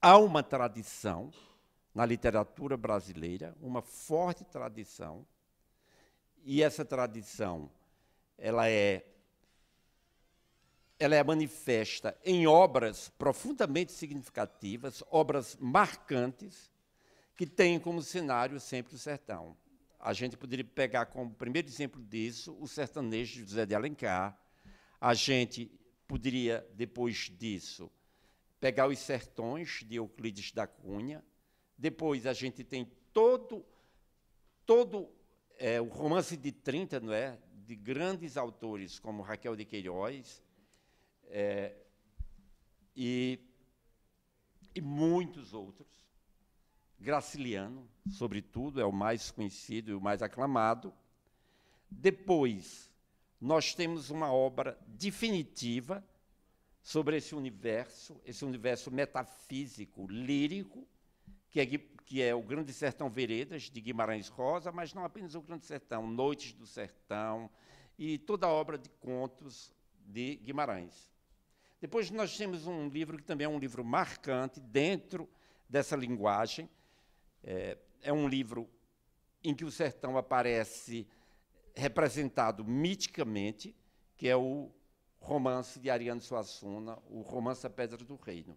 há uma tradição na literatura brasileira, uma forte tradição, e essa tradição ela é ela é manifesta em obras profundamente significativas, obras marcantes, que têm como cenário sempre o sertão. A gente poderia pegar como primeiro exemplo disso o sertanejo de José de Alencar. A gente poderia, depois disso, pegar os sertões de Euclides da Cunha. Depois a gente tem todo, todo é, o romance de 30, não é? De grandes autores como Raquel de Queiroz. É, e, e muitos outros. Graciliano, sobretudo, é o mais conhecido e o mais aclamado. Depois, nós temos uma obra definitiva sobre esse universo, esse universo metafísico, lírico, que é, que é o Grande Sertão Veredas, de Guimarães Rosa, mas não apenas o Grande Sertão, Noites do Sertão e toda a obra de contos de Guimarães. Depois nós temos um livro que também é um livro marcante dentro dessa linguagem. É, é um livro em que o sertão aparece representado miticamente, que é o romance de Ariano Suassuna, o romance A Pedra do Reino.